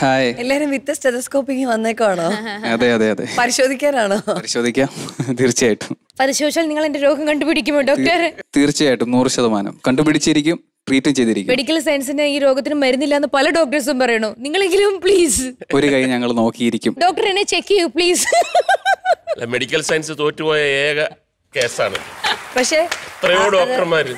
hi എല്ലാരും വിത്ത് സ്റ്റെതസ്കോപ്പിക്ക് വന്നേക്കാണോ അതെ അതെ അതെ പരിശോധിക്കാനാണോ പരിശോധിക്കാം തീർച്ചയായിട്ടും പരിശോധിച്ചാൽ നിങ്ങൾ എന്റെ രോഗം കണ്ടുപിടിക്കുമോ ഡോക്ടർ തീർച്ചയായിട്ടും നൂറ് ശതമാനം കണ്ടുപിടിച്ചിരിക്കും ട്രീറ്റ് ചെയ്തിരിക്കും മെഡിക്കൽ സയൻസിന് ഈ രോഗത്തിന് മരുന്നില്ല എന്ന് പല ഡോക്ടേഴ്സും പറയണു നിങ്ങളെങ്കിലും പ്ലീസ് ഒരു കൈ ഞങ്ങൾ നോക്കിയിരിക്കും ഡോക്ടർ എന്നെ ചെക്ക് ചെയ്യൂ പ്ലീസ് മെഡിക്കൽ സയൻസ് തോറ്റുപോയ ഏക കേസാണ് പക്ഷേ എത്രയോ ഡോക്ടർമാര്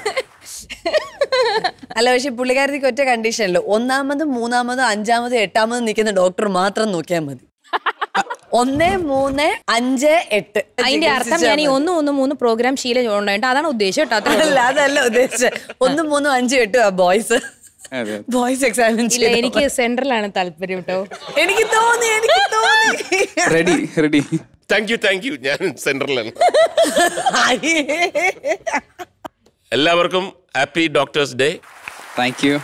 അല്ല പക്ഷെ പുള്ളിക്കാരത്തിക്ക് ഒറ്റ കണ്ടീഷനല്ലോ ഒന്നാമത് മൂന്നാമത് അഞ്ചാമത് എട്ടാമത് നിൽക്കുന്ന ഡോക്ടർ മാത്രം നോക്കിയാൽ മതി ഒന്ന് മൂന്ന് അഞ്ച് എട്ട് അതിന്റെ അർത്ഥം ഞാൻ ഈ ഒന്ന് ഒന്ന് മൂന്ന് പ്രോഗ്രാം ശീലം ഉണ്ടായിട്ട് അതാണ് ഉദ്ദേശം അല്ല അതല്ല ഉദ്ദേശിച്ചത് ഒന്ന് മൂന്ന് അഞ്ച് എട്ട് ആ ബോയ്സ് ബോയ്സ് എക്സാമിൻ എനിക്ക് സെൻട്രലാണ് താല്പര്യം കേട്ടോ എനിക്ക് തോന്നി എനിക്ക് തോന്നി ready ready thank you thank you ഞാൻ സെൻട്രലാണ് എല്ലാവർക്കും happy doctors day thank you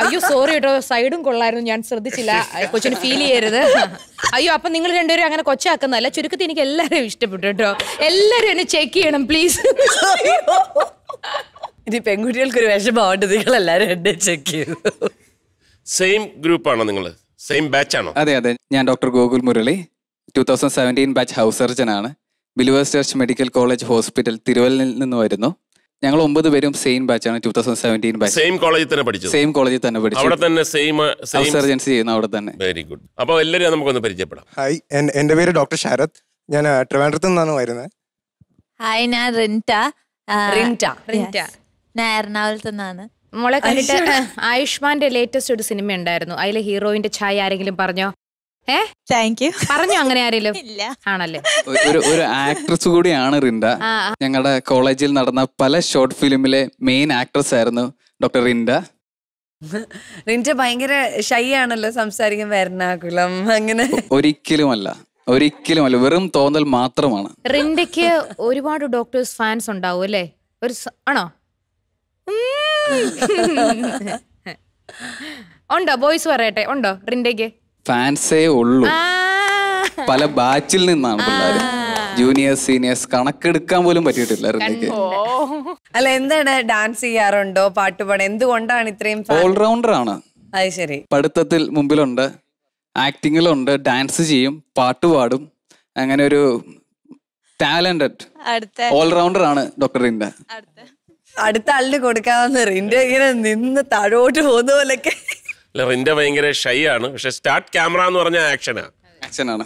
അയ്യോ സോറി കേട്ടോ സൈഡും കൊള്ളായിരുന്നു ഞാൻ ശ്രദ്ധിച്ചില്ല കൊച്ചിന് ഫീൽ ചെയ്യരുത് അയ്യോ അപ്പൊ നിങ്ങൾ രണ്ടുപേരും അങ്ങനെ കൊച്ചാക്കുന്നല്ല ചുരുക്കത്തിൽ എനിക്ക് എല്ലാവരെയും ഇഷ്ടപ്പെട്ടു കേട്ടോ എല്ലാവരും എന്നെ ചെക്ക് ചെയ്യണം പ്ലീസ് ഇനി പെൺകുട്ടികൾക്ക് ഒരു വിഷമാവേണ്ടത് നിങ്ങൾ എല്ലാരും എന്നെ ചെക്ക് ചെയ്തു സെയിം ആണോ നിങ്ങൾ സെയിം ബാച്ച് ആണോ അതെ അതെ ഞാൻ doctor Gokul Murali two thousand seventeen batch house surgeon ആണ് believers church medical college hospital തിരുവല്ലയിൽ നിന്ന് വരുന്നു ഞങ്ങൾ ഒമ്പത് പേരും സെയിം ബാച്ചാണ് two thousand seventeen batch same കോളേജിൽ തന്നെ പഠിച്ചു സെയിം കോളേജിൽ തന്നെ പഠിച്ചു അവിടെ തന്നെ സെയിം സെയിം സർജൻസി ചെയ്യുന്ന അവിടെ തന്നെ വെരി ഗുഡ് അപ്പോൾ എല്ലാവരും നമുക്കൊന്ന് പരിചയപ്പെടാം ഹായ് എൻ്റെ പേര് ഡോക്ടർ ശരത് ഞാൻ ട്രിവാൻഡ്രത്തിൽ നിന്നാണ് വരുന്നത് ഹായ് ഞാൻ റിൻറ്റ റിൻറ്റ റിൻറ്റ ഞാൻ എറണാകുളത്ത് നിന്നാണ് മോളെ കണ്ടിട്ട് ആയുഷ്മാന്റെ ലേറ്റസ്റ്റ് ഒരു സിനിമ ഉണ്ടായിരുന്നു അതിലെ ഹീറോയിന്റെ ഛായ ആരെങ്കിലും പറഞ്ഞോ ഏ താങ്ക് യു പറഞ്ഞു അങ്ങനെ ആരെങ്കിലും ആണല്ലേ ഒരു ഒരു ആക്ട്രസ് കൂടിയാണ് റിൻഡ ഞങ്ങളുടെ കോളേജിൽ നടന്ന പല ഷോർട്ട് ഫിലിമിലെ മെയിൻ ആക്ട്രസ് ആയിരുന്നു ഡോക്ടർ റിൻഡ റിൻഡ ഭയങ്കര ഷൈ ആണല്ലോ സംസാരിക്കാൻ വരണാകുളം അങ്ങനെ ഒരിക്കലുമല്ല ഒരിക്കലും അല്ല വെറും തോന്നൽ മാത്രമാണ് റിൻഡയ്ക്ക് ഒരുപാട് ഡോക്ടേഴ്സ് ഫാൻസ് ഉണ്ടാവും അല്ലേ ഒരു ആണോ ഉണ്ടോ ബോയ്സ് പറയട്ടെ ഉണ്ടോ റിൻഡയ്ക്ക് ഫാൻസേ ഉള്ളൂ പല ബാച്ചിൽ നിന്നാണ് പിള്ളേർ ജൂനിയേഴ്സ് സീനിയേഴ്സ് കണക്കെടുക്കാൻ പോലും പറ്റിയിട്ടില്ലായിരുന്നു അല്ല എന്താണ് ഡാൻസ് ചെയ്യാറുണ്ടോ പാട്ടുപാട് എന്തുകൊണ്ടാണ് ഇത്രയും ഓൾറൗണ്ടർ ആണ് അത് ശരി പഠിത്തത്തിൽ മുമ്പിലുണ്ട് ആക്ടിങ്ങിലുണ്ട് ഡാൻസ് ചെയ്യും പാട്ട് പാടും അങ്ങനെ ഒരു ടാലന്റഡ് ഓൾറൗണ്ടർ ആണ് ഡോക്ടർ റിന്റെ അടുത്ത അള്ളി കൊടുക്കാന്ന് റിന്റെ ഇങ്ങനെ നിന്ന് താഴോട്ട് പോകുന്ന പോലൊക്കെ അല്ല ഭയങ്കര ഷൈ ആണ് പക്ഷെ സ്റ്റാർട്ട് ക്യാമറ എന്ന് പറഞ്ഞ ആക്ഷൻ ആക്ഷനാണ്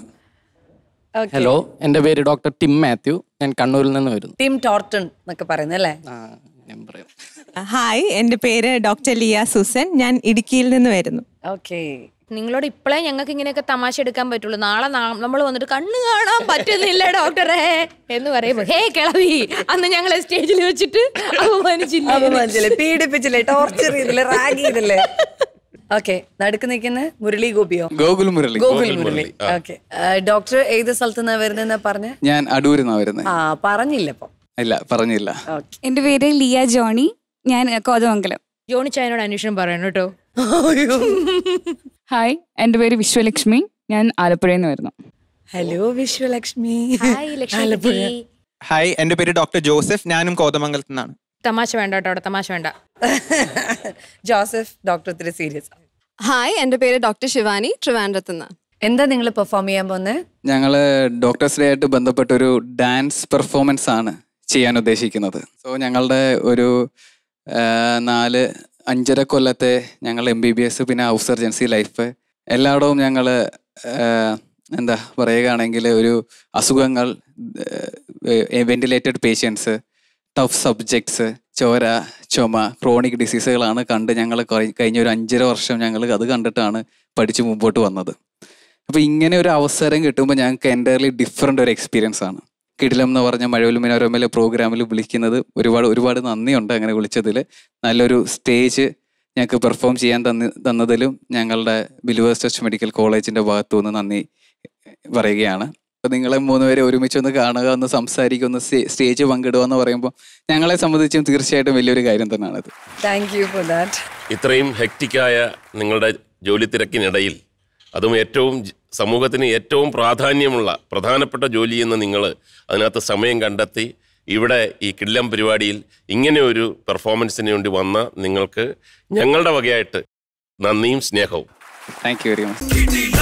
ഹലോ എന്റെ പേര് ഡോക്ടർ ടിം മാത്യു ഞാൻ കണ്ണൂരിൽ നിന്ന് വരുന്നു ടിം ടോർട്ടൺ എന്നൊക്കെ പറയുന്നു അല്ലേ ഹായ് എന്റെ പേര് ഡോക്ടർ ലിയ സുസൻ ഞാൻ ഇടുക്കിയിൽ നിന്ന് വരുന്നു ഓക്കെ നിങ്ങളോട് ഇപ്പോഴേ ഞങ്ങൾക്ക് ഇങ്ങനെയൊക്കെ തമാശ എടുക്കാൻ പറ്റുള്ളൂ നാളെ നമ്മൾ വന്നിട്ട് കണ്ണു കാണാൻ പറ്റുന്നില്ല ഡോക്ടറെ എന്ന് പറയുമ്പോ ഹേ കിളവി അന്ന് ഞങ്ങൾ സ്റ്റേജിൽ വെച്ചിട്ട് അപമാനിച്ചില്ല അപമാനിച്ചില്ലേ പീഡിപ്പിച്ചില്ലേ ടോർച്ചർ ചെയ്തില്ലേ റാഗ് ചെയ്തില്ലേ ഓക്കെ നടുക്ക് നിൽക്കുന്ന മുരളി ഗോപിയോ ഗോകുൽ മുരളി ഗോകുൽ മുരളി ഓക്കെ ഡോക്ടർ ഏത് സ്ഥലത്ത് നിന്നാ വരുന്നതെന്നാ പറഞ്ഞ ഞാൻ അടൂരിൽ നിന്നാ വരുന്നത് ആ പറഞ്ഞില്ല ഇപ്പൊ ഇല്ല പറഞ്ഞില്ല എന്റെ പേര് ലിയ ജോണി ഞാൻ കോതമംഗലം ജോണി ചായനോട് അന്വേഷണം പറയണം കേട്ടോ ഹായ് എന്റെ പേര് വിശ്വലക്ഷ്മി ഞാൻ ആലപ്പുഴയിൽ നിന്ന് വരുന്നു ഹലോ വിശ്വലക്ഷ്മി ആലപ്പുഴ ഹായ് എന്റെ പേര് ഡോക്ടർ ജോസഫ് ഞാനും കോതമംഗലത്തു നിന്നാണ് തമാശ വേണ്ട കേട്ടോ അവിടെ തമാശ വേണ്ട ജോസഫ് ഡോക്ടർ ഇത്തിരി സീരിയസ് ഹായ് എന്റെ പേര് ഡോക്ടർ ശിവാനി ട്രിവാൻഡ്രത്ത് നിന്ന് എന്താ നിങ്ങൾ പെർഫോം ചെയ്യാൻ പോകുന്നത് ഞങ്ങള് ഡോക്ടേഴ്സ് ഡേ ആയിട്ട് ബന്ധപ്പെട്ട ഒരു ഡാൻസ് പെർഫോമൻസ് ആണ് ചെയ്യാൻ ഉദ്ദേശിക്കുന്നത് സോ ഞങ്ങളുടെ ഒരു നാല് അഞ്ചര കൊല്ലത്തെ ഞങ്ങൾ എം ബി ബി എസ് പിന്നെ ഹൗസ് സർജൻസി ലൈഫ് എല്ലായിടവും ഞങ്ങൾ എന്താ പറയുകയാണെങ്കിൽ ഒരു അസുഖങ്ങൾ വെന്റിലേറ്റഡ് പേഷ്യൻസ് ടഫ് സബ്ജക്ട്സ് ചോര ചുമ ക്രോണിക് ഡിസീസുകളാണ് കണ്ട് ഞങ്ങൾ കഴിഞ്ഞ ഒരു അഞ്ചര വർഷം ഞങ്ങൾ അത് കണ്ടിട്ടാണ് പഠിച്ച് മുമ്പോട്ട് വന്നത് അപ്പോൾ ഇങ്ങനെ ഒരു അവസരം കിട്ടുമ്പോൾ ഞങ്ങൾക്ക് എൻ്റയർലി ഡിഫറെൻ്റ് ഒരു എക്സ്പീരിയൻസ് ആണ് കിടിലം എന്ന് പറഞ്ഞ മഴവിൽ മനോരമയിലെ പ്രോഗ്രാമിൽ വിളിക്കുന്നത് ഒരുപാട് ഒരുപാട് നന്ദിയുണ്ട് അങ്ങനെ വിളിച്ചതിൽ നല്ലൊരു സ്റ്റേജ് ഞങ്ങൾക്ക് പെർഫോം ചെയ്യാൻ തന്ന തന്നതിലും ഞങ്ങളുടെ ബിലുവേഴ്സ് ടെസ്റ്റ് മെഡിക്കൽ കോളേജിൻ്റെ ഭാഗത്തു നിന്ന് നന്ദി പറയുകയാണ് അപ്പം നിങ്ങളെ മൂന്നുപേരെ ഒരുമിച്ച് ഒന്ന് കാണുക ഒന്ന് സംസാരിക്കുക ഒന്ന് സ്റ്റേജ് പങ്കിടുക എന്ന് പറയുമ്പോൾ ഞങ്ങളെ സംബന്ധിച്ചും തീർച്ചയായിട്ടും വലിയൊരു കാര്യം തന്നെയാണത് താങ്ക് യു ഫോർ ദാറ്റ് ഇത്രയും ഹെക്റ്റിക്കായ നിങ്ങളുടെ ജോലി തിരക്കിനിടയിൽ അതും ഏറ്റവും സമൂഹത്തിന് ഏറ്റവും പ്രാധാന്യമുള്ള പ്രധാനപ്പെട്ട ജോലി എന്ന് നിങ്ങൾ അതിനകത്ത് സമയം കണ്ടെത്തി ഇവിടെ ഈ കിള്ളം പരിപാടിയിൽ ഇങ്ങനെ ഒരു പെർഫോമൻസിന് വേണ്ടി വന്ന നിങ്ങൾക്ക് ഞങ്ങളുടെ വകയായിട്ട് നന്ദിയും സ്നേഹവും താങ്ക് യു വെരി മച്ച്